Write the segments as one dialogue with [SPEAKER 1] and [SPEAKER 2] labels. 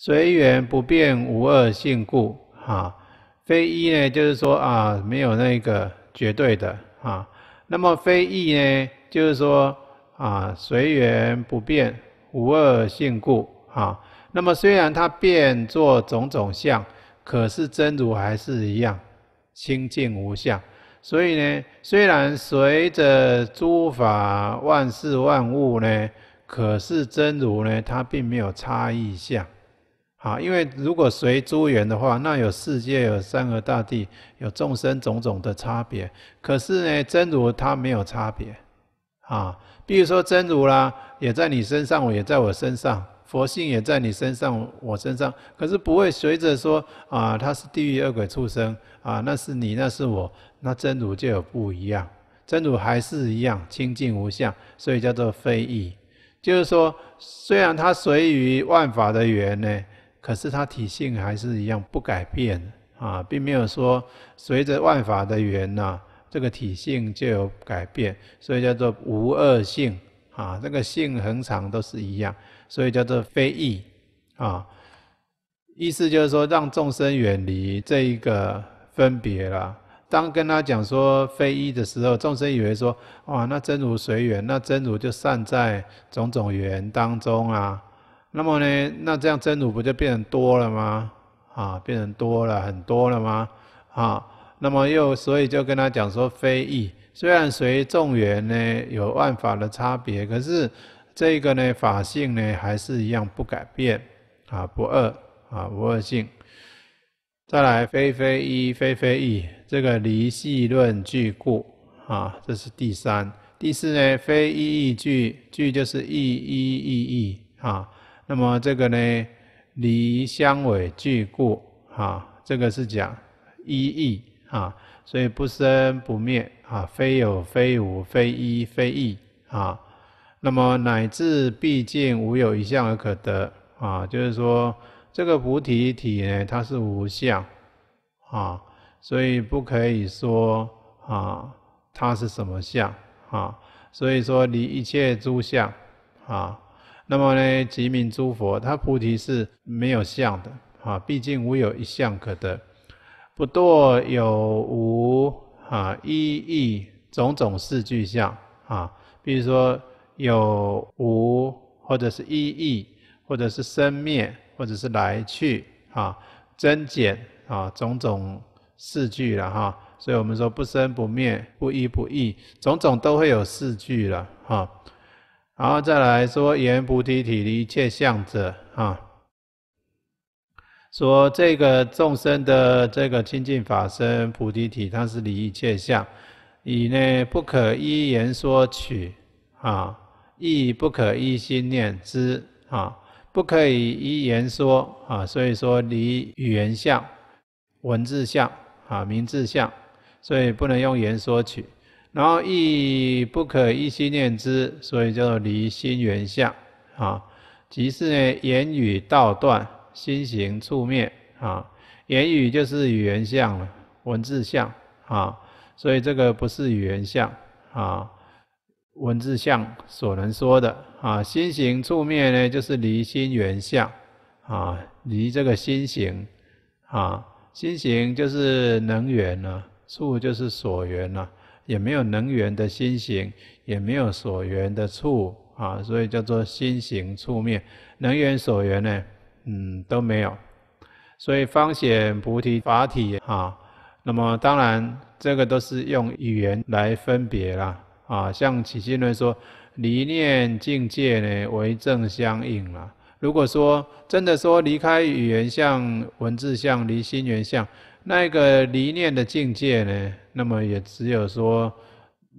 [SPEAKER 1] 随缘不变，无二性故，哈，非一呢，就是说啊，没有那个绝对的，哈。那么非一呢，就是说啊，随缘不变，无二性故，哈。那么虽然它变作种种相，可是真如还是一样清净无相。所以呢，虽然随着诸法万事万物呢，可是真如呢，它并没有差异相。啊，因为如果随诸缘的话，那有世界、有山河大地、有众生种种的差别。可是呢，真如它没有差别啊。比如说真如啦，也在你身上，我也在我身上，佛性也在你身上、我身上。可是不会随着说啊，他是地狱恶鬼出生啊，那是你，那是我，那真如就有不一样。真如还是一样清净无相，所以叫做非异。就是说，虽然它随于万法的缘呢。可是它体性还是一样不改变啊，并没有说随着万法的缘呐，这个体性就有改变，所以叫做无二性啊。这个性恒常都是一样，所以叫做非异啊。意思就是说，让众生远离这一个分别了。当跟他讲说非异的时候，众生以为说，哇，那真如随缘，那真如就散在种种缘当中啊。那么呢，那这样真如不就变成多了吗？啊，变成多了很多了吗？啊，那么又所以就跟他讲说非一，虽然随众缘呢有万法的差别，可是这个呢法性呢还是一样不改变啊，不二啊，无二性。再来非非一，非非异，这个离系论俱故啊，这是第三、第四呢，非一异俱，俱就是一、一、异、异啊。那么这个呢，离相尾俱故，啊，这个是讲一意，啊，所以不生不灭，啊，非有非无，非一非异，啊，那么乃至毕竟无有一相而可得，啊，就是说这个菩提体呢，它是无相，啊，所以不可以说啊，它是什么相，啊，所以说离一切诸相，啊。那么呢，即名诸佛，他菩提是没有相的啊。毕竟无有一相可得，不堕有无啊一意种种四句相啊。比如说有无，或者是一意，或者是生灭，或者是来去啊增减啊种种四句了哈。所以我们说不生不灭，不依不异，种种都会有四句了哈。然后再来说，言菩提体的一切相者啊，说这个众生的这个清净法身菩提体，它是离一切相，以呢不可一言说取啊，亦不可一心念之啊，不可以一言说啊，所以说离语言相、文字相啊、名字相，所以不能用言说取。然后亦不可一心念之，所以叫做离心缘相啊。即是呢，言语道断，心行处灭啊。言语就是语言相了，文字相啊，所以这个不是语言相啊，文字相所能说的啊。心行处灭呢，就是离心缘相啊，离这个心行啊，心行就是能源了，处就是所缘了。也没有能源的心形，也没有所缘的触啊，所以叫做心形触灭，能源所缘呢，嗯都没有，所以方显菩提法体啊。那么当然，这个都是用语言来分别了啊。像起信论说，离念境界呢为正相应了。如果说真的说离开语言像文字像离心缘像那个离念的境界呢？那么也只有说，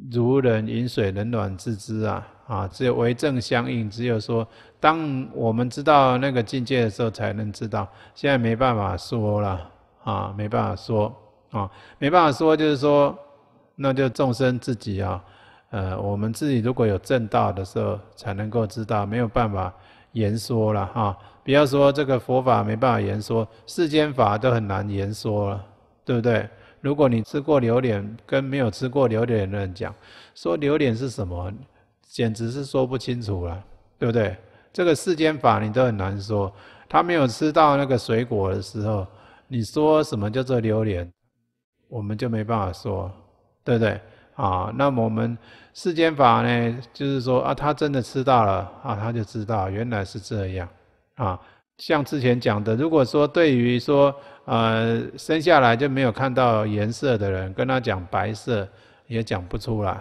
[SPEAKER 1] 如人饮水，冷暖自知啊，啊，只有为正相应，只有说，当我们知道那个境界的时候，才能知道。现在没办法说了，啊，没办法说，啊，没办法说，就是说，那就众生自己啊，呃，我们自己如果有正道的时候，才能够知道，没有办法言说了哈。不要说这个佛法没办法言说，世间法都很难言说了，对不对？如果你吃过榴莲，跟没有吃过榴莲的人讲，说榴莲是什么，简直是说不清楚了，对不对？这个世间法你都很难说。他没有吃到那个水果的时候，你说什么叫做榴莲，我们就没办法说，对不对？啊，那么我们世间法呢，就是说啊，他真的吃到了啊，他就知道原来是这样，啊。像之前讲的，如果说对于说，呃，生下来就没有看到颜色的人，跟他讲白色，也讲不出来，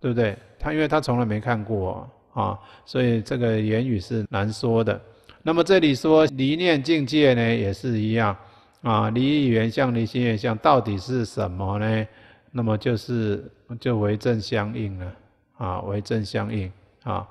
[SPEAKER 1] 对不对？他因为他从来没看过啊，所以这个言语是难说的。那么这里说离念境界呢，也是一样啊，离意缘相、离心缘相，到底是什么呢？那么就是就为正相应了啊，为正相应啊。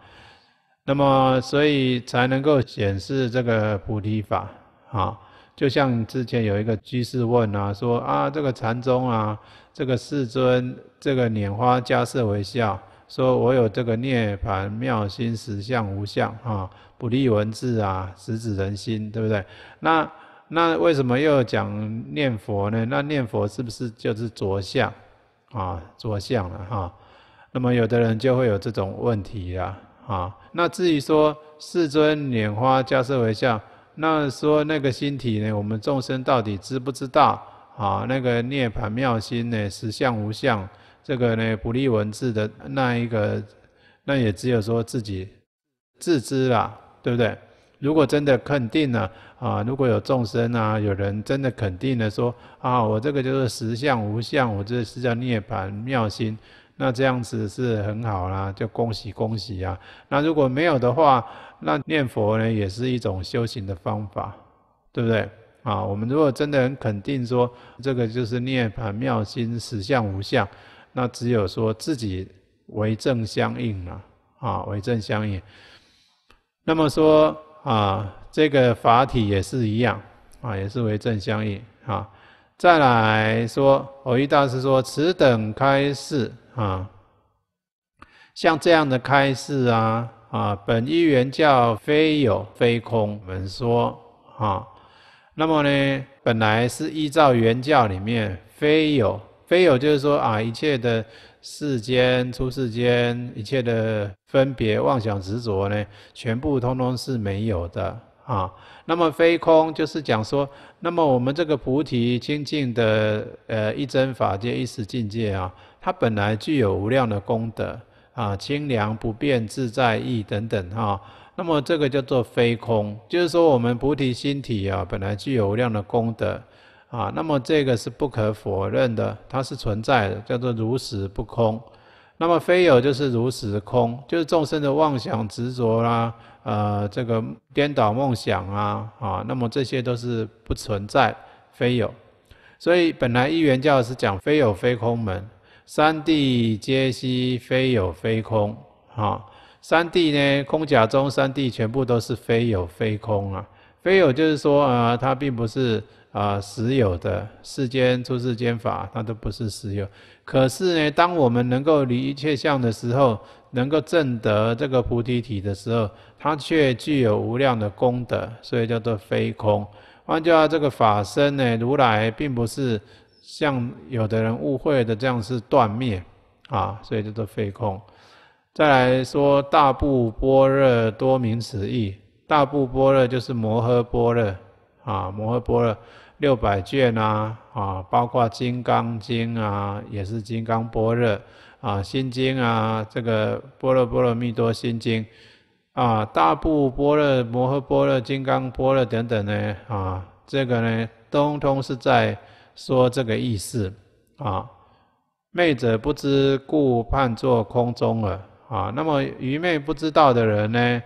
[SPEAKER 1] 那么，所以才能够显示这个菩提法啊，就像之前有一个居士问啊，说啊，这个禅宗啊，这个世尊，这个拈花迦叶为笑，说我有这个涅槃妙心实相无相啊，不立文字啊，直指人心，对不对？那那为什么又讲念佛呢？那念佛是不是就是着相啊？着相了哈？那么有的人就会有这种问题了啊。那至于说世尊拈花迦叶为笑，那说那个心体呢？我们众生到底知不知道啊？那个涅槃妙心呢？实相无相，这个呢不立文字的那一个，那也只有说自己自知啦，对不对？如果真的肯定了啊，如果有众生啊，有人真的肯定的说啊，我这个就是实相无相，我这是叫涅槃妙心。那这样子是很好啦，就恭喜恭喜啊！那如果没有的话，那念佛呢也是一种修行的方法，对不对？啊，我们如果真的很肯定说这个就是涅槃妙心实相无相，那只有说自己为正相应了啊，为正相应。那么说啊，这个法体也是一样啊，也是为正相应啊。再来说，偶一大师说，此等开示。啊，像这样的开示啊，啊，本一元教非有非空，我们说啊，那么呢，本来是依照原教里面非有，非有就是说啊，一切的世间出世间，一切的分别妄想执着呢，全部通通是没有的啊。那么非空就是讲说，那么我们这个菩提清净的呃一真法界一时境界啊。它本来具有无量的功德啊，清凉不变、自在意等等哈。那么这个叫做非空，就是说我们菩提心体啊，本来具有无量的功德啊。那么这个是不可否认的，它是存在的，叫做如实不空。那么非有就是如实空，就是众生的妄想执着啦，呃，这个颠倒梦想啊啊，那么这些都是不存在，非有。所以本来一元教是讲非有非空门。三谛皆悉非有非空啊！三谛呢，空假中三谛全部都是非有非空啊！非有就是说啊，它并不是啊实有的世间出世间法，它都不是实有。可是呢，当我们能够离一切相的时候，能够证得这个菩提体的时候，它却具有无量的功德，所以叫做非空。换句话这个法身呢，如来并不是。像有的人误会的这样是断灭，啊，所以叫做废空。再来说大部般若多名此意，大部般若就是摩诃般若，啊，摩诃般若六百卷啊，啊，包括金刚经啊，也是金刚般若，啊，心经啊，这个般若波罗蜜多心经，啊，大部般若、摩诃般若、金刚般若等等呢，啊，这个呢，通通是在。说这个意思，啊，昧者不知故判作空中耳啊。那么愚昧不知道的人呢，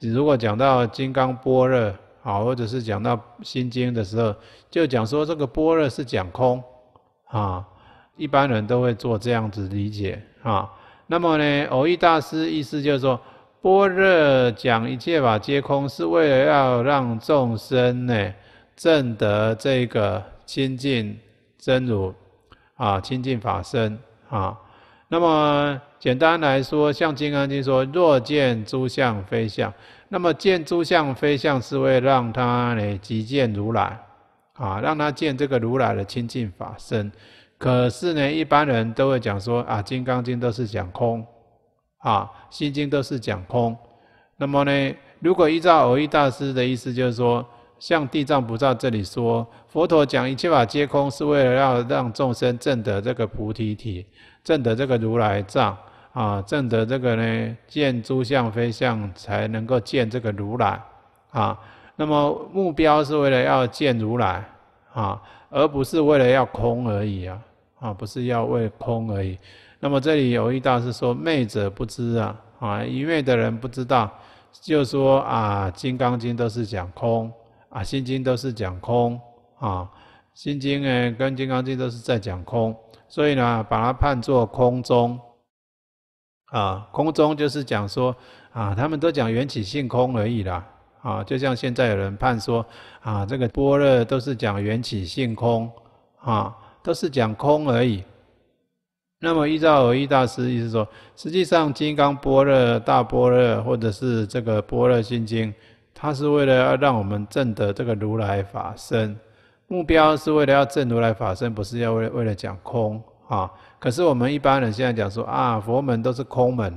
[SPEAKER 1] 如果讲到金刚般若啊，或者是讲到心经的时候，就讲说这个般若是讲空啊，一般人都会做这样子理解啊。那么呢，偶遇大师意思就是说，般若讲一切法皆空，是为了要让众生呢证得这个。清净真如啊，清净法身啊。那么简单来说，像《金刚经》说：“若见诸相非相”，那么见诸相非相是为让他呢即见如来啊，让他见这个如来的清净法身。可是呢，一般人都会讲说啊，《金刚经》都是讲空啊，《心经》都是讲空。那么呢，如果依照尔益大师的意思，就是说。像地藏菩萨这里说，佛陀讲一切法皆空，是为了要让众生证得这个菩提体，证得这个如来藏啊，证得这个呢见诸相非相，才能够见这个如来啊。那么目标是为了要见如来啊，而不是为了要空而已啊啊，不是要为空而已。那么这里有一道是说昧者不知啊啊，愚昧的人不知道，就说啊《金刚经》都是讲空。啊，《心经》都是讲空啊，《心经》呢跟《金刚经》都是在讲空，所以呢，把它判作空中啊。空中就是讲说啊，他们都讲缘起性空而已啦啊。就像现在有人判说啊，这个般若都是讲缘起性空啊，都是讲空而已。那么，依照尔一大师意思说，实际上《金刚般若》、大般若或者是这个般若心经。他是为了要让我们证得这个如来法身，目标是为了要证如来法身，不是要为为了讲空啊。可是我们一般人现在讲说啊，佛门都是空门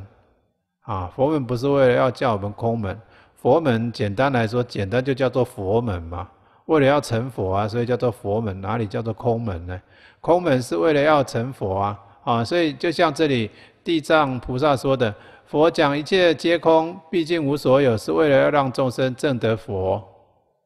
[SPEAKER 1] 啊，佛门不是为了要叫我们空门，佛门简单来说，简单就叫做佛门嘛。为了要成佛啊，所以叫做佛门，哪里叫做空门呢？空门是为了要成佛啊啊，所以就像这里地藏菩萨说的。佛讲一切皆空，毕竟无所有，是为了要让众生证得佛，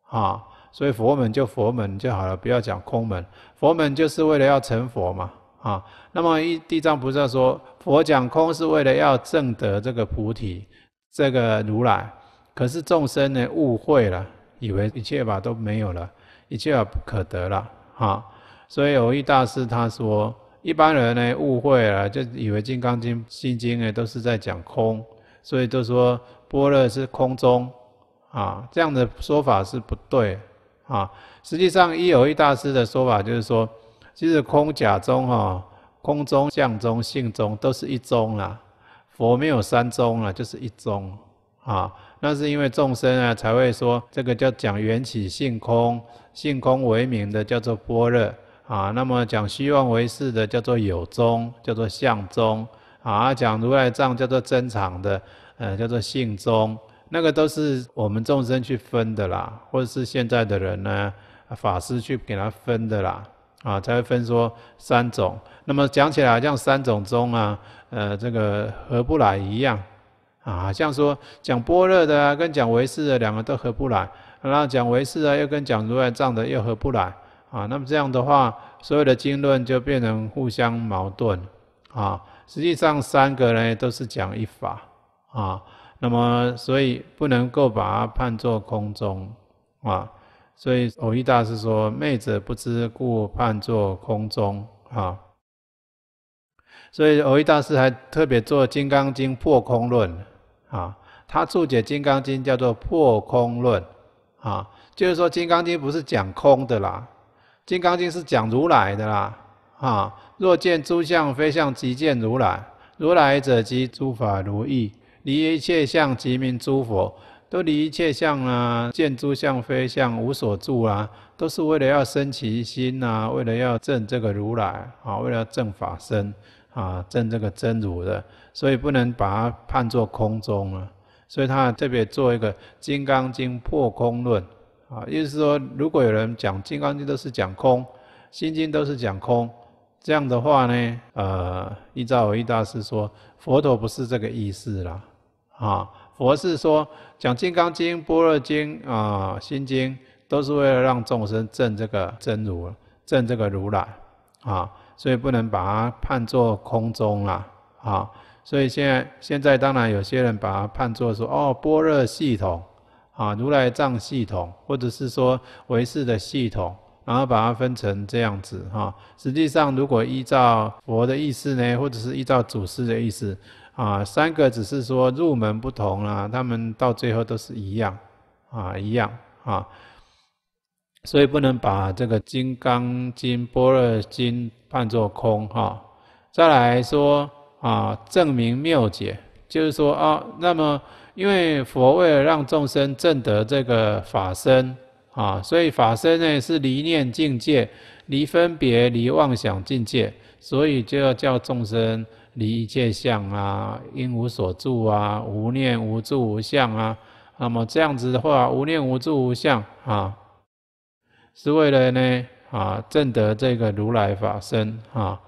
[SPEAKER 1] 啊，所以佛门就佛门就好了，不要讲空门。佛门就是为了要成佛嘛，啊，那么一地藏菩萨说佛讲空是为了要证得这个菩提，这个如来，可是众生呢误会了，以为一切法都没有了，一切法不可得了，啊，所以有一大师他说。一般人呢误会了，就以为《金刚经》《心经》呢都是在讲空，所以都说般若是空中，啊，这样的说法是不对，啊，实际上一有一大师的说法就是说，其实空假中哈，空中相中性中都是一宗啦，佛没有三宗啊，就是一宗啊，那是因为众生啊才会说这个叫讲缘起性空，性空为名的叫做般若。啊，那么讲虚妄为事的叫做有宗，叫做相宗；啊，讲如来藏叫做真常的，呃，叫做性宗。那个都是我们众生去分的啦，或者是现在的人呢，法师去给他分的啦，啊，才会分说三种。那么讲起来，像三种宗啊，呃，这个合不来一样，啊，像说讲般若的啊，跟讲唯识的两个都合不来，然后讲唯识啊，又跟讲如来藏的又合不来。啊，那么这样的话，所有的经论就变成互相矛盾，啊，实际上三个呢都是讲一法，啊，那么所以不能够把它判作空中，啊，所以偶一大师说昧者不知故判作空中，啊，所以偶一大师还特别做《金刚经破空论》，啊，他注解《金刚经》叫做破空论，啊，就是说《金刚经》不是讲空的啦。《金刚经》是讲如来的啦，啊，若见诸相非相即见如来，如来者即诸法如意，离一切相即名诸佛，都离一切相啊，见诸相非相无所住啊，都是为了要生其心啊，为了要证这个如来啊，为了证法身啊，证这个真如的，所以不能把它判作空中啊，所以他特别做一个《金刚经破空论》。啊，意思说，如果有人讲《金刚经》都是讲空，《心经》都是讲空，这样的话呢，呃，依照一大师说，佛陀不是这个意思啦，啊，佛是说讲《金刚经》、《般若经》啊，《心经》都是为了让众生证这个真如，证这个如来，啊，所以不能把它判作空中啦，啊，所以现现在当然有些人把它判作说，哦，般若系统。啊，如来藏系统，或者是说唯识的系统，然后把它分成这样子哈。实际上，如果依照佛的意思呢，或者是依照祖师的意思，啊，三个只是说入门不同啊，他们到最后都是一样，啊，一样啊。所以不能把这个《金刚经》《般若经》判作空哈。再来说啊，证明妙解，就是说啊，那么。因为佛为了让众生证得这个法身啊，所以法身呢是离念境界、离分别、离妄想境界，所以就要叫众生离一切相啊，应无所住啊，无念、无住、无相啊。那么这样子的话，无念、无住、无相啊，是为了呢啊证得这个如来法身啊。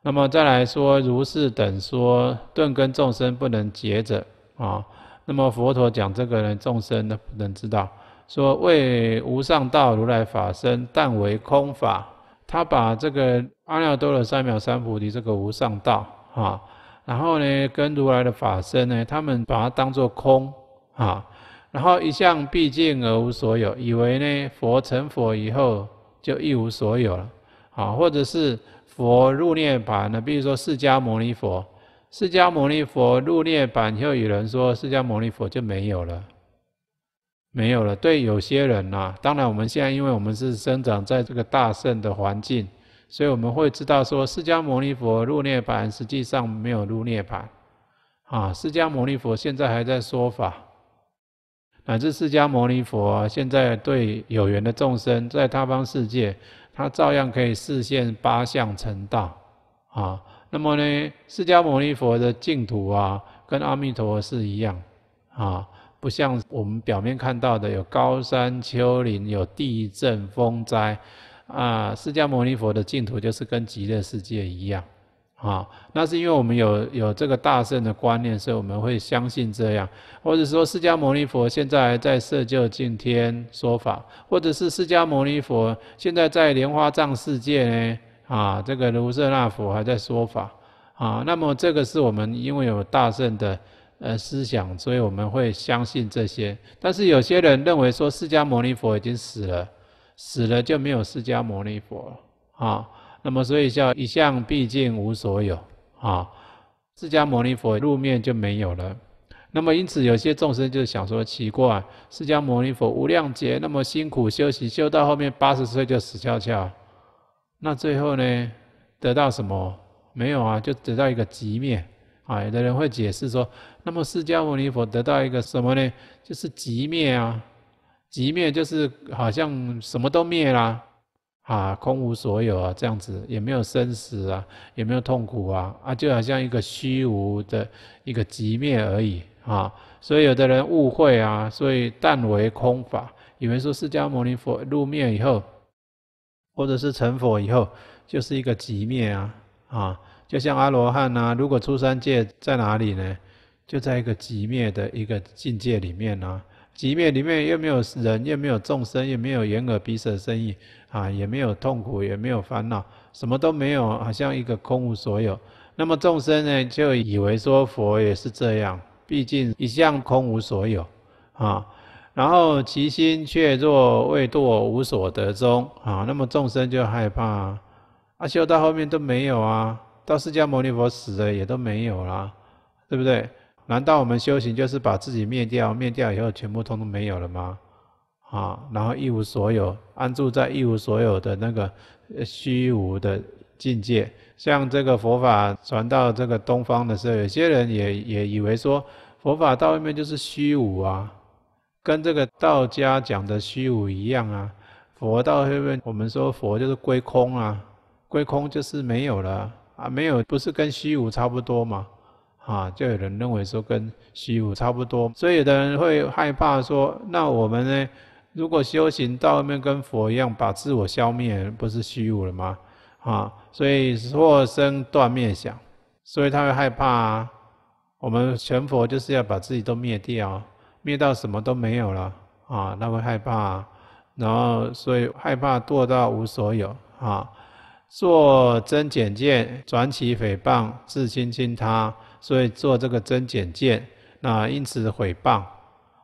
[SPEAKER 1] 那么再来说，如是等说顿根众生不能结者啊。那么佛陀讲这个人众生呢不能知道，说为无上道如来法身但为空法，他把这个阿耨多罗三藐三菩提这个无上道啊，然后呢跟如来的法身呢，他们把它当作空啊，然后一向毕竟而无所有，以为呢佛成佛以后就一无所有了啊，或者是佛入涅槃呢，比如说释迦牟尼佛。释迦牟尼佛入涅盘，又有人说释迦牟尼佛就没有了，没有了。对有些人呐，当然我们现在因为我们是生长在这个大圣的环境，所以我们会知道说，释迦牟尼佛入涅盘实际上没有入涅盘啊。释迦牟尼佛现在还在说法，乃至释迦牟尼佛现在对有缘的众生，在他方世界，他照样可以示现八相成道啊。那么呢，释迦牟尼佛的净土啊，跟阿弥陀佛是一样啊，不像我们表面看到的有高山丘陵、有地震风灾啊。释迦牟尼佛的净土就是跟极乐世界一样啊。那是因为我们有有这个大圣的观念，所以我们会相信这样。或者说，释迦牟尼佛现在在设就净天说法，或者是释迦牟尼佛现在在莲花藏世界呢？啊，这个卢舍那佛还在说法啊。那么这个是我们因为有大圣的呃思想，所以我们会相信这些。但是有些人认为说，释迦牟尼佛已经死了，死了就没有释迦牟尼佛啊。那么所以叫一向毕竟无所有啊，释迦牟尼佛露面就没有了。那么因此有些众生就想说，奇怪，释迦牟尼佛无量劫那么辛苦修行，修到后面八十岁就死翘翘。那最后呢，得到什么？没有啊，就得到一个极灭啊。有的人会解释说，那么释迦牟尼佛得到一个什么呢？就是极灭啊，极灭就是好像什么都灭啦，啊，空无所有啊，这样子也没有生死啊，也没有痛苦啊，啊，就好像一个虚无的一个极灭而已啊。所以有的人误会啊，所以但为空法，以为说释迦牟尼佛入灭以后。或者是成佛以后，就是一个极灭啊，啊，就像阿罗汉呐。如果出三界在哪里呢？就在一个极灭的一个境界里面啊，极灭里面又没有人，又没有众生，又没有眼耳鼻舌身意啊，也没有痛苦，也没有烦恼，什么都没有，好像一个空无所有。那么众生呢，就以为说佛也是这样，毕竟一向空无所有啊。然后其心却若未堕无所得中啊，那么众生就害怕啊！修到后面都没有啊，到释迦牟尼佛死了也都没有啦，对不对？难道我们修行就是把自己灭掉，灭掉以后全部通通没有了吗？啊，然后一无所有，安住在一无所有的那个虚无的境界。像这个佛法传到这个东方的时候，有些人也也以为说佛法到外面就是虚无啊。跟这个道家讲的虚无一样啊，佛道后面我们说佛就是归空啊，归空就是没有了啊，没有不是跟虚无差不多吗？啊，就有人认为说跟虚无差不多，所以有的人会害怕说，那我们呢，如果修行到后面跟佛一样，把自我消灭，不是虚无了吗？啊，所以破生断灭想，所以他会害怕啊，我们成佛就是要把自己都灭掉。灭到什么都没有了啊，那会害怕，然后所以害怕堕到无所有啊，做增减见，转起诽谤，自亲亲他，所以做这个增减见，那因此诽谤，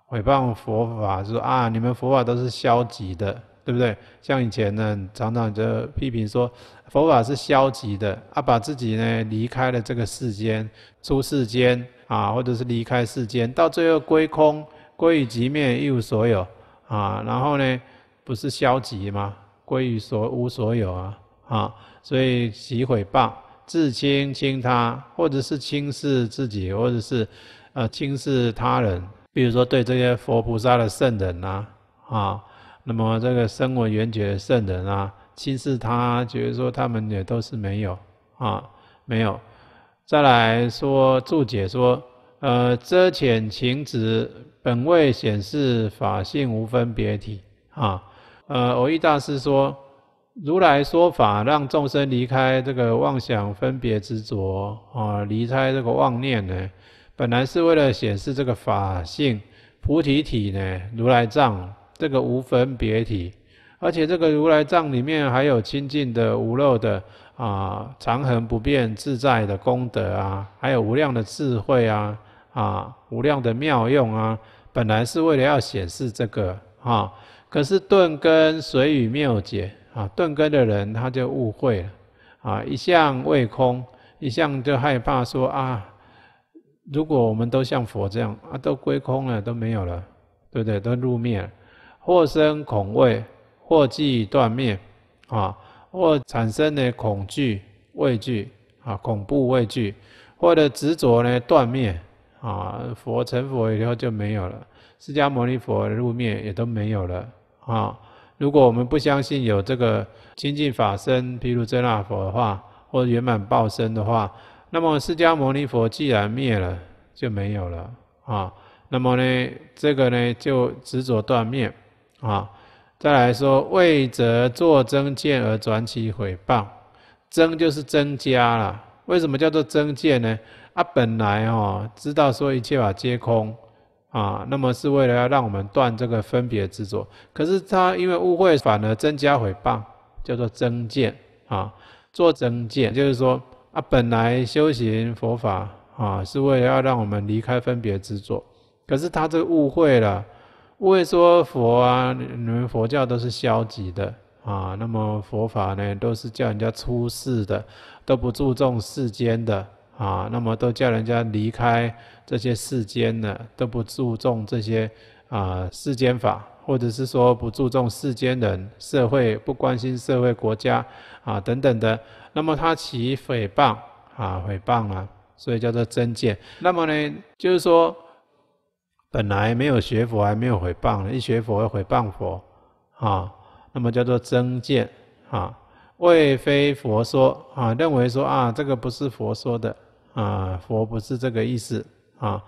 [SPEAKER 1] 诽谤佛法说啊，你们佛法都是消极的，对不对？像以前呢，常常就批评说佛法是消极的，啊，把自己呢离开了这个世间，出世间啊，或者是离开世间，到最后归空。归于极灭，一无所有啊！然后呢，不是消极吗？归于所无所有啊！啊，所以习毁谤，自轻轻他，或者是轻视自己，或者是呃轻视他人。比如说对这些佛菩萨的圣人啊，啊，那么这个声闻缘觉圣人啊，轻视他，觉得说他们也都是没有啊，没有。再来说注解说。呃，遮遣情执，本为显示法性无分别体。啊，呃，藕益大师说，如来说法，让众生离开这个妄想分别执着，啊，离开这个妄念呢，本来是为了显示这个法性、菩提体呢、如来藏这个无分别体。而且这个如来藏里面还有清净的、无漏的啊，长恒不变、自在的功德啊，还有无量的智慧啊。啊，无量的妙用啊，本来是为了要显示这个啊。可是钝根随语谬解啊，钝根的人他就误会了啊。一向未空，一向就害怕说啊，如果我们都像佛这样啊，都归空了，都没有了，对不对？都入灭，了，或生恐畏，或即断灭啊，或产生的恐惧、畏惧啊，恐怖畏惧，或者执着呢断灭。啊，佛成佛以后就没有了，释迦牟尼佛的入灭也都没有了啊。如果我们不相信有这个清净法身、毗卢遮那佛的话，或者圆满报身的话，那么释迦牟尼佛既然灭了就没有了啊。那么呢，这个呢就执着断灭啊。再来说，为则作增见而转起毁谤，增就是增加了，为什么叫做增见呢？啊，本来哦，知道说一切法皆空啊，那么是为了要让我们断这个分别执着。可是他因为误会，反而增加诽谤，叫做增见啊，做增见就是说啊，本来修行佛法啊，是为了要让我们离开分别执着。可是他这误会了，误会说佛啊，你们佛教都是消极的啊，那么佛法呢，都是叫人家出世的，都不注重世间的。啊，那么都叫人家离开这些世间呢，都不注重这些啊世间法，或者是说不注重世间人、社会不关心社会国家啊等等的。那么他起诽谤啊，诽谤啊，所以叫做增见。那么呢，就是说本来没有学佛还没有诽谤，一学佛要诽谤佛啊，那么叫做增见啊，为非佛说啊，认为说啊这个不是佛说的。啊，佛不是这个意思啊。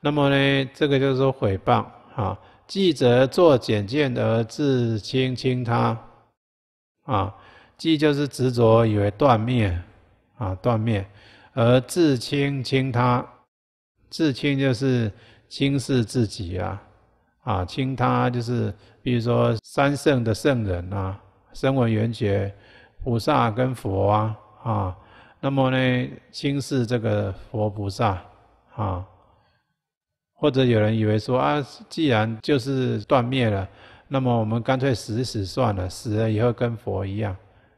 [SPEAKER 1] 那么呢，这个就是毁谤啊。即则作简见而自轻轻他，啊，即就是执着以为断灭啊，断灭而自轻轻他，自轻就是轻视自己啊，啊，轻他就是比如说三圣的圣人啊，声闻缘觉、菩萨跟佛啊，啊。那么呢，轻视这个佛菩萨，啊，或者有人以为说啊，既然就是断灭了，那么我们干脆死一死算了，死了以后跟佛一样，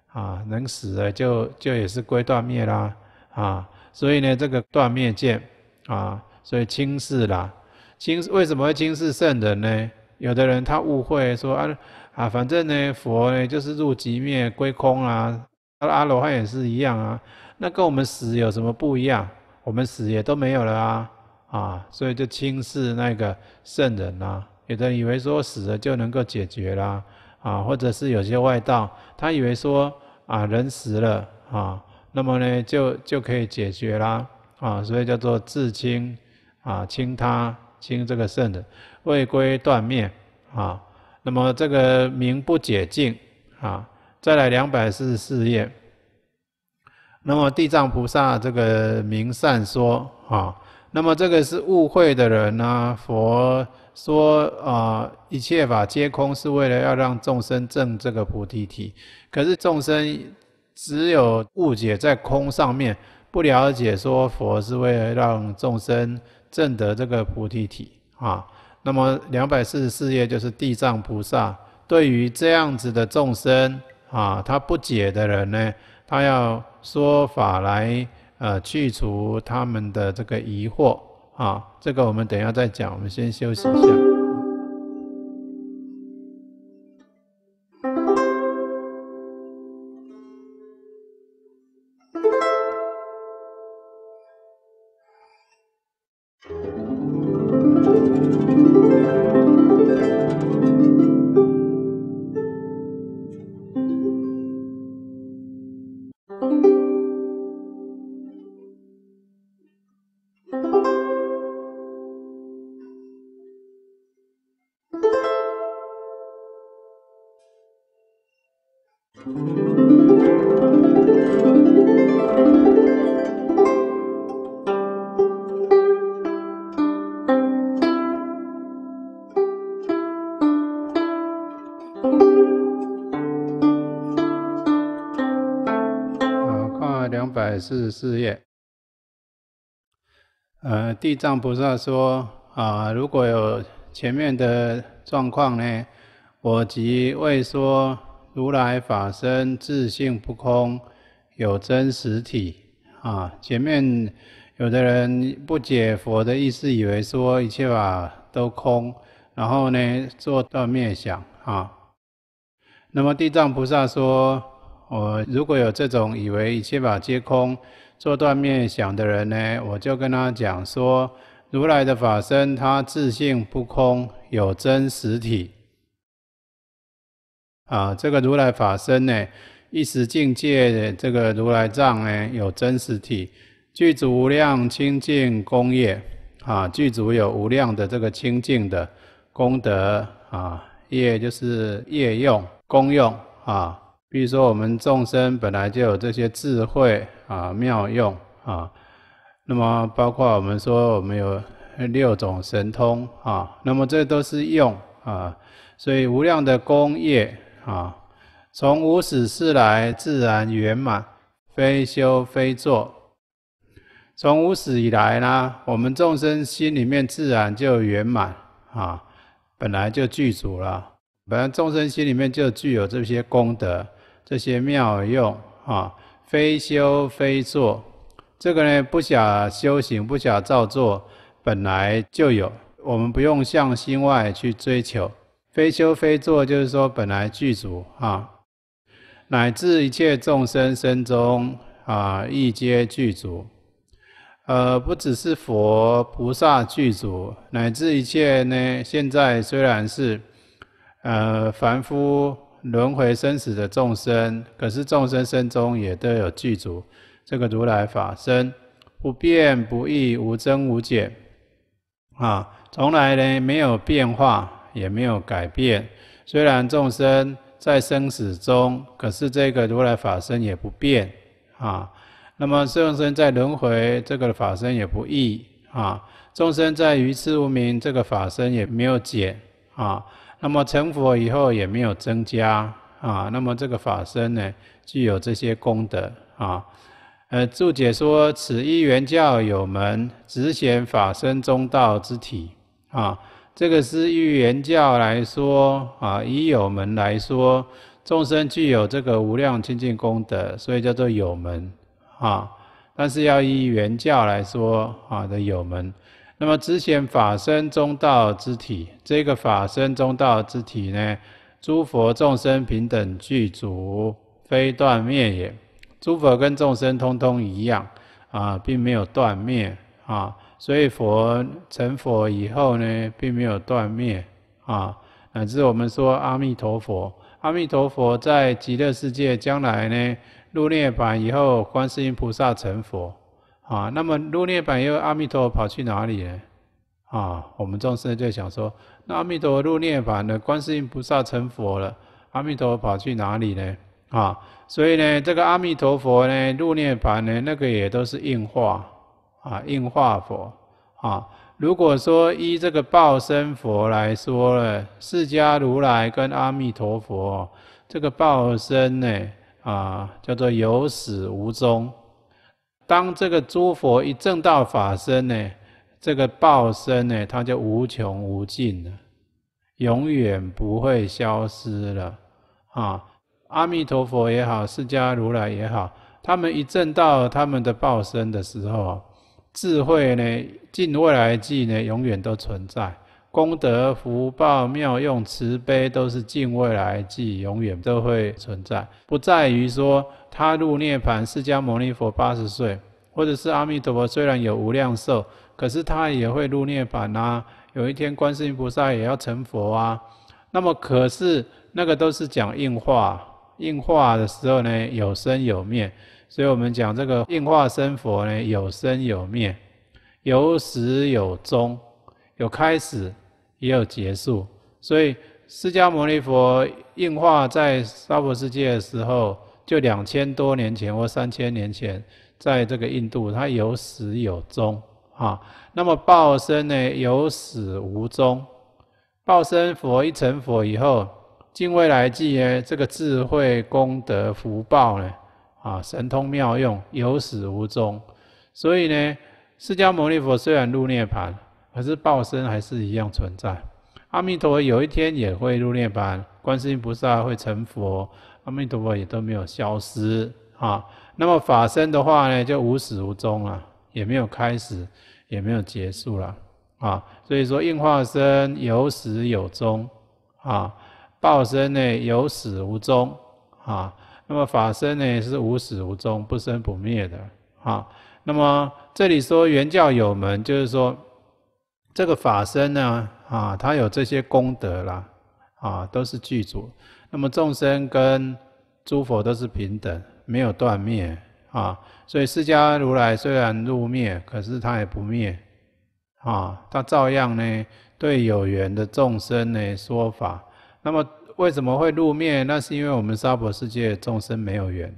[SPEAKER 1] 啊，能死的就就也是归断灭啦，啊，所以呢，这个断灭见，啊，所以轻视啦，轻为什么会轻视圣人呢？有的人他误会说啊啊，反正呢，佛呢就是入极灭归空啊，阿罗汉也是一样啊。那跟我们死有什么不一样？我们死也都没有了啊！啊，所以就轻视那个圣人啊，有的人以为说死了就能够解决啦啊，或者是有些外道，他以为说啊人死了啊，那么呢就就可以解决啦啊，所以叫做自轻啊轻他轻这个圣人未归断灭啊，那么这个名不解禁啊，再来两百四十四页。那么地藏菩萨这个明善说啊，那么这个是误会的人呢？佛说啊，一切法皆空，是为了要让众生证这个菩提体。可是众生只有误解在空上面，不了解说佛是为了让众生证得这个菩提体啊。那么两百四十四页就是地藏菩萨对于这样子的众生啊，他不解的人呢，他要。说法来，呃，去除他们的这个疑惑啊。这个我们等一下再讲，我们先休息一下。百四十四页，呃，地藏菩萨说啊，如果有前面的状况呢，我即为说如来法身自性不空，有真实体啊。前面有的人不解佛的意思，以为说一切法都空，然后呢，做断灭想啊。那么地藏菩萨说。我如果有这种以为一切法皆空、做断灭想的人呢，我就跟他讲说，如来的法身他自性不空，有真实体。啊，这个如来法身呢，一时境界的这个如来藏呢有真实体，具足无量清净功业。啊，具足有无量的这个清净的功德啊，业就是业用、功用啊。比如说，我们众生本来就有这些智慧啊，妙用啊。那么，包括我们说，我们有六种神通啊。那么，这都是用啊。所以，无量的功业啊，从无始世来，自然圆满，非修非做。从无始以来呢，我们众生心里面自然就圆满啊，本来就具足了。本来众生心里面就具有这些功德。这些妙用啊，非修非做，这个呢，不想修行，不想造作，本来就有，我们不用向心外去追求。非修非做，就是说本来具足啊，乃至一切众生身中啊，亦皆具足。呃，不只是佛菩萨具足，乃至一切呢，现在虽然是呃凡夫。轮回生死的众生，可是众生身中也都有具足这个如来法身，不变不异，无增无减。啊，从来呢没有变化，也没有改变。虽然众生在生死中，可是这个如来法身也不变。啊，那么众生在轮回，这个法身也不异。啊，众生在愚痴无明，这个法身也没有减。啊。那么成佛以后也没有增加啊，那么这个法身呢，具有这些功德啊。呃，注解说此一元教有门，只显法身中道之体啊。这个是一元教来说啊，以有门来说，众生具有这个无量清净功德，所以叫做有门啊。但是要依元教来说啊的有门。那么只显法身中道之体，这个法身中道之体呢，诸佛众生平等具足，非断灭也。诸佛跟众生通通一样啊，并没有断灭啊，所以佛成佛以后呢，并没有断灭啊。乃至我们说阿弥陀佛，阿弥陀佛在极乐世界将来呢，入涅槃以后，观世音菩萨成佛。啊，那么入涅盘，又阿弥陀佛跑去哪里呢？啊，我们众生就想说，那阿弥陀入涅盘，那观世音菩萨成佛了，阿弥陀佛跑去哪里呢？啊，所以呢，这个阿弥陀佛呢，入涅盘呢，那个也都是应化啊，应化佛啊。如果说依这个报身佛来说了，释迦如来跟阿弥陀佛这个报身呢，啊，叫做有始无终。当这个诸佛一正道法身呢，这个报身呢，它就无穷无尽了，永远不会消失了。啊，阿弥陀佛也好，释迦如来也好，他们一正道他们的报身的时候智慧呢，进未来际呢，永远都存在。功德、福报、妙用、慈悲，都是敬未来际，永远都会存在。不在于说他入涅槃，释迦牟尼佛八十岁，或者是阿弥陀佛虽然有无量寿，可是他也会入涅槃啊。有一天，观世音菩萨也要成佛啊。那么，可是那个都是讲应化，应化的时候呢，有生有灭，所以我们讲这个应化生佛呢，有生有灭，有始有终，有开始。也有结束，所以释迦牟尼佛应化在娑婆世界的时候，就两千多年前或三千年前，在这个印度，他有始有终啊。那么报身呢，有始无终。报身佛一成佛以后，近未来际呢，这个智慧、功德、福报呢，啊，神通妙用有始无终。所以呢，释迦牟尼佛虽然入涅盘。可是报身还是一样存在，阿弥陀佛有一天也会入涅盘，观世音菩萨会成佛，阿弥陀佛也都没有消失啊。那么法身的话呢，就无始无终了，也没有开始，也没有结束了啊。所以说，应化身有始有终啊，报身呢有始无终啊，那么法身呢是无始无终、不生不灭的啊。那么这里说原教有门，就是说。这个法身呢，啊，它有这些功德啦，啊，都是具足。那么众生跟诸佛都是平等，没有断灭啊。所以释迦如来虽然入灭，可是他也不灭啊，他照样呢对有缘的众生呢说法。那么为什么会入灭？那是因为我们娑婆世界众生没有缘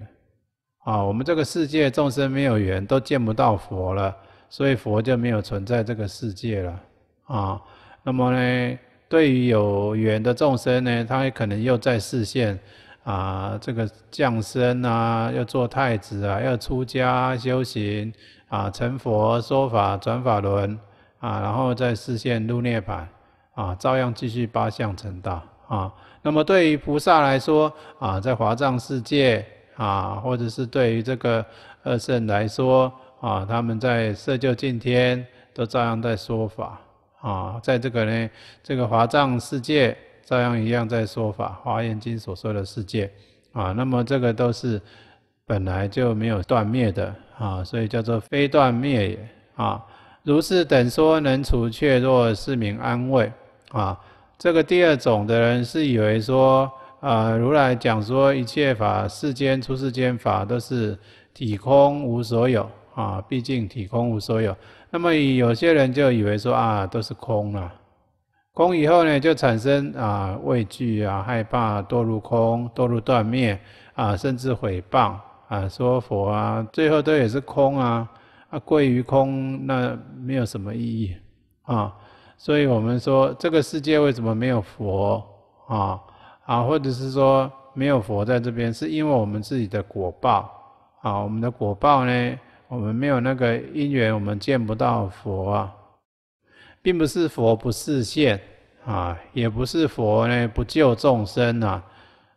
[SPEAKER 1] 啊。我们这个世界众生没有缘，都见不到佛了。所以佛就没有存在这个世界了啊。那么呢，对于有缘的众生呢，他也可能又在视现啊，这个降生啊，要做太子啊，要出家修行啊，成佛说法转法轮啊，然后再视现入涅槃啊，照样继续八相成道啊。那么对于菩萨来说啊，在华藏世界啊，或者是对于这个二圣来说。啊，他们在设就敬天，都照样在说法啊，在这个呢，这个华藏世界，照样一样在说法，《华严经》所说的世界啊，那么这个都是本来就没有断灭的啊，所以叫做非断灭也啊。如是等说，能除却，若是民安慰啊。这个第二种的人是以为说，呃，如来讲说一切法，世间出世间法都是体空无所有。啊，毕竟体空无所有，那么有些人就以为说啊，都是空了，空以后呢，就产生啊畏惧啊、害怕，堕入空，堕入断灭啊，甚至毁谤啊，说佛啊，最后都也是空啊，啊，归于空，那没有什么意义啊。所以我们说，这个世界为什么没有佛啊？啊，或者是说没有佛在这边，是因为我们自己的果报啊，我们的果报呢？我们没有那个因缘，我们见不到佛，啊，并不是佛不示现啊，也不是佛呢不救众生呐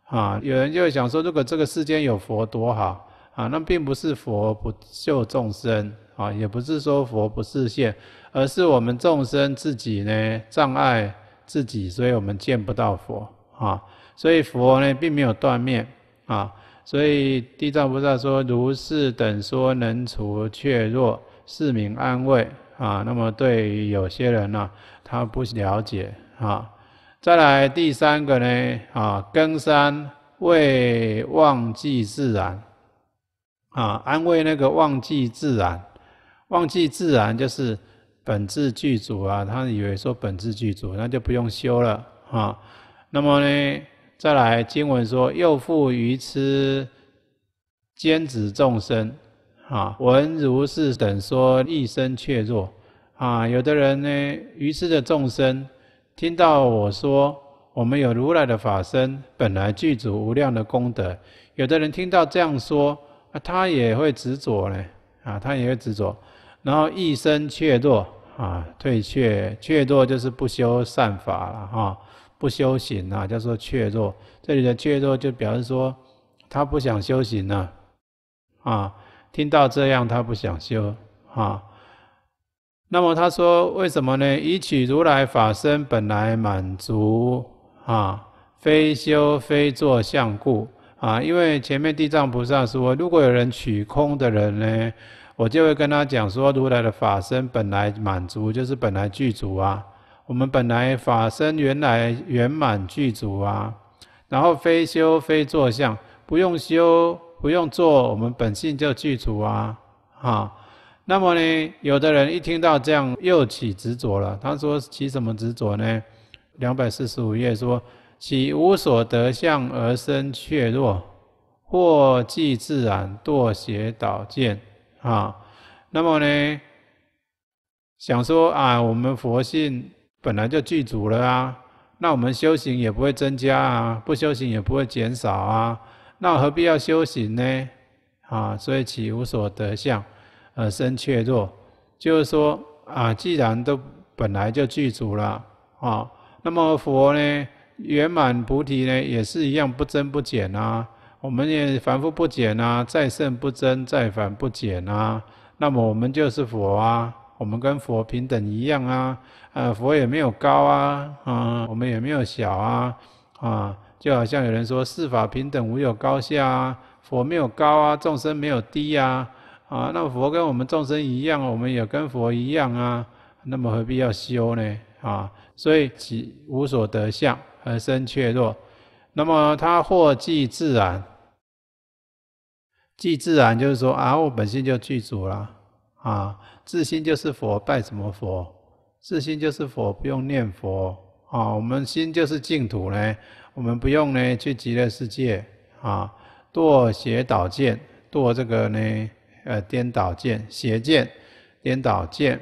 [SPEAKER 1] 啊。有人就想说，如果这个世间有佛多好啊，那并不是佛不救众生啊，也不是说佛不示现，而是我们众生自己呢障碍自己，所以我们见不到佛啊。所以佛呢并没有断灭啊。所以地藏菩萨说：“如是等说能除却弱是名安慰啊。那么对于有些人呢，他不了解啊。再来第三个呢啊，根三为忘记自然啊，安慰那个忘记自然。忘记自然就是本质具足啊，他以为说本质具足，那就不用修了啊。那么呢？”再来经文说，又复愚痴，兼执众生，啊，闻如是等说，一生怯弱，啊，有的人呢，愚痴的众生，听到我说，我们有如来的法身，本来具足无量的功德，有的人听到这样说，啊，他也会执着呢，啊，他也会执着，然后一生怯弱，啊，退怯，怯弱就是不修善法了，哈。不修行啊，叫做怯弱。这里的怯弱就表示说，他不想修行了啊。听到这样，他不想修啊。那么他说为什么呢？以取如来法身本来满足啊，非修非作相故啊。因为前面地藏菩萨说，如果有人取空的人呢，我就会跟他讲说，如来的法身本来满足，就是本来具足啊。我们本来法身原来圆满具足啊，然后非修非作相，不用修不用做，我们本性就具足啊，哈。那么呢，有的人一听到这样又起执着了，他说起什么执着呢？两百四十五页说：起无所得相而生怯弱，或计自然堕邪倒见啊。那么呢，想说啊，我们佛性。本来就具足了啊，那我们修行也不会增加啊，不修行也不会减少啊，那何必要修行呢？啊，所以起无所得相，而身却弱，就是说啊，既然都本来就具足了啊，那么佛呢，圆满菩提呢，也是一样不增不减啊，我们也凡夫不减啊，再胜不增，再凡不减啊，那么我们就是佛啊。我们跟佛平等一样啊，呃，佛也没有高啊，啊，我们也没有小啊，啊，就好像有人说四法平等无有高下啊，佛没有高啊，众生没有低啊，啊，那佛跟我们众生一样，我们也跟佛一样啊，那么何必要修呢？啊，所以无所得相，何生怯弱？那么他或即自然，即自然就是说啊，我本性就具足了啊。自心就是佛，拜什么佛？自心就是佛，不用念佛啊。我们心就是净土呢，我们不用呢去极乐世界啊。堕邪倒见，堕这个呢呃颠倒见、邪见、颠倒见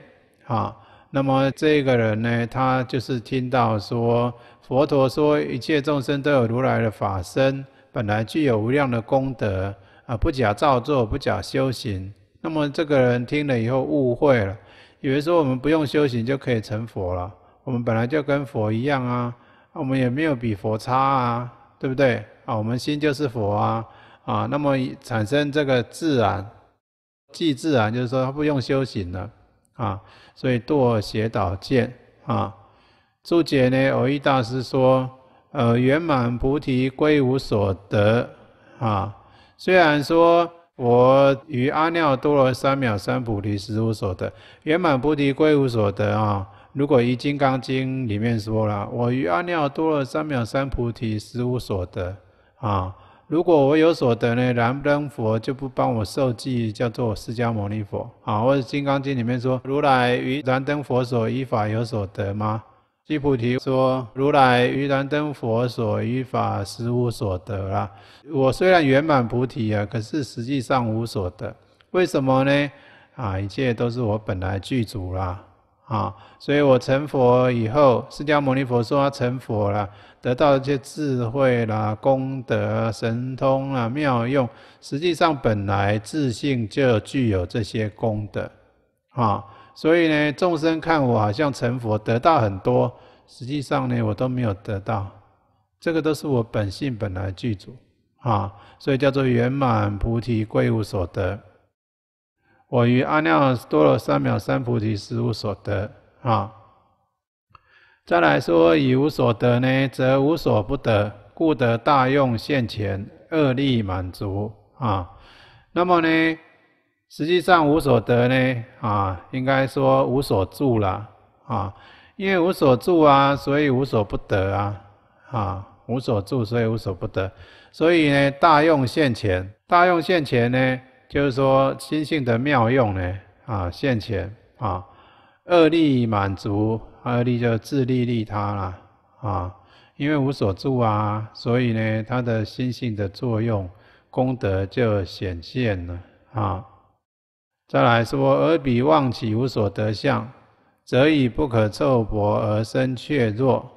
[SPEAKER 1] 啊。那么这个人呢，他就是听到说佛陀说一切众生都有如来的法身，本来具有无量的功德啊，不假造作，不假修行。那么这个人听了以后误会了，以为说我们不用修行就可以成佛了，我们本来就跟佛一样啊，我们也没有比佛差啊，对不对？啊，我们心就是佛啊，啊，那么产生这个自然，即自然，就是说不用修行了啊，所以堕邪导见啊。注解呢，偶遇大师说，呃，圆满菩提归无所得啊，虽然说。我于阿耨多罗三藐三菩提实无所得，圆满菩提归无所得啊！如果于《金刚经》里面说了，我于阿耨多罗三藐三菩提实无所得啊！如果我有所得呢，燃灯佛就不帮我受记，叫做释迦牟尼佛啊！或者《金刚经》里面说，如来于燃灯佛所依法有所得吗？释菩提说：“如来于然灯佛所，于法实无所得啦。我虽然圆满菩提啊，可是实际上无所得。为什么呢？啊，一切都是我本来具足啦。啊，所以我成佛以后，释迦牟尼佛说成佛了，得到一些智慧啦、功德、神通啦、妙用，实际上本来自性就具有这些功德啊。”所以呢，众生看我好像成佛，得到很多，实际上呢，我都没有得到，这个都是我本性本来具足啊，所以叫做圆满菩提，贵无所得。我于阿耨多罗三藐三菩提，实无所得啊。再来说，以无所得呢，则无所不得，故得大用现前，恶利满足啊。那么呢？实际上无所得呢，啊，应该说无所住了，啊，因为无所住啊，所以无所不得啊，啊，无所住所以无所不得，所以呢，大用现前，大用现前呢，就是说心性的妙用呢，啊，现前啊，二利满足，二利就自利利他了，啊，因为无所住啊，所以呢，他的心性的作用功德就显现了，啊。再来说，而彼妄起无所得相，则以不可凑薄而生怯弱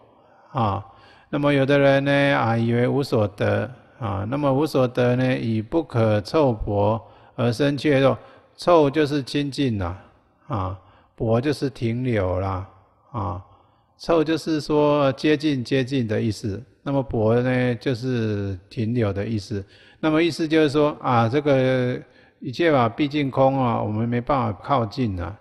[SPEAKER 1] 啊。那么有的人呢，啊，以为无所得啊。那么无所得呢，以不可凑薄而生怯弱。凑就是亲近啦，啊，薄就是停留啦，啊，凑就是说接近接近的意思。那么薄呢，就是停留的意思。那么意思就是说啊，这个。一切法毕竟空啊，我们没办法靠近啊，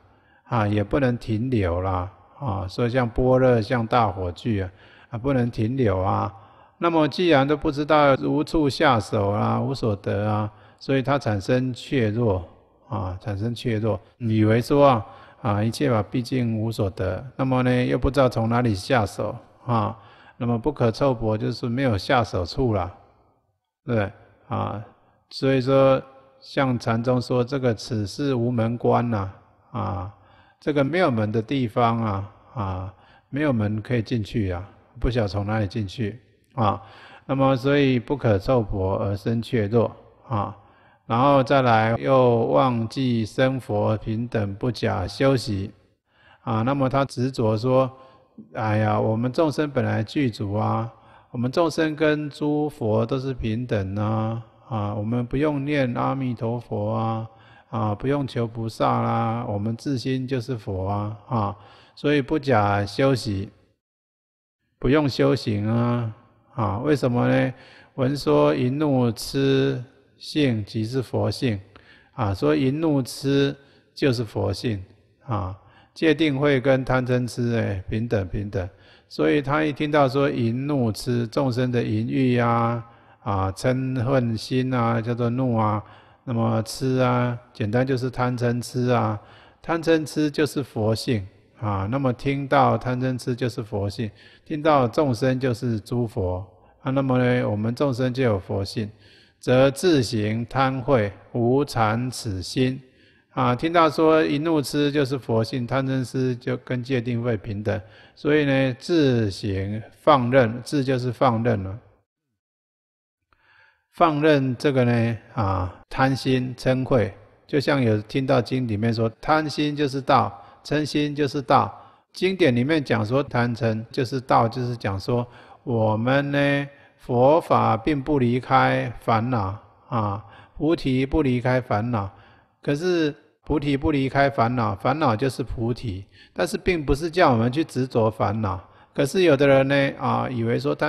[SPEAKER 1] 啊也不能停留啦，啊所以像波热像大火炬啊，啊不能停留啊。那么既然都不知道无处下手啊，无所得啊，所以它产生怯弱啊，产生怯弱，以为说啊，啊一切法毕竟无所得，那么呢又不知道从哪里下手啊，那么不可凑泊就是没有下手处了，对啊？所以说。像禅宗说这个此是无门关呐，啊，这个没有门的地方啊，啊，没有门可以进去呀，不晓从哪里进去啊。那么所以不可受薄而生怯弱啊，然后再来又忘记生佛平等不假休息啊。那么他执着说，哎呀，我们众生本来具足啊，我们众生跟诸佛都是平等啊。啊，我们不用念阿弥陀佛啊，啊，不用求菩萨啦，我们自心就是佛啊，啊，所以不假修行不用修行啊，啊，为什么呢？文说淫怒痴性即是佛性，啊，说淫怒痴就是佛性，啊，界定慧跟贪嗔痴哎平等平等，所以他一听到说淫怒痴众生的淫欲啊。啊，嗔恨心啊，叫做怒啊，那么痴啊，简单就是贪嗔痴啊，贪嗔痴就是佛性啊。那么听到贪嗔痴就是佛性，听到众生就是诸佛啊。那么呢，我们众生就有佛性，则自行贪会无惭此心啊。听到说一怒痴就是佛性，贪嗔痴就跟界定会平等，所以呢，自行放任，自就是放任了。放任这个呢啊，贪心嗔恚，就像有听到经里面说，贪心就是道，嗔心就是道。经典里面讲说，贪嗔就是道，就是讲说我们呢，佛法并不离开烦恼啊，菩提不离开烦恼。可是菩提不离开烦恼，烦恼就是菩提，但是并不是叫我们去执着烦恼。可是有的人呢啊，以为说贪。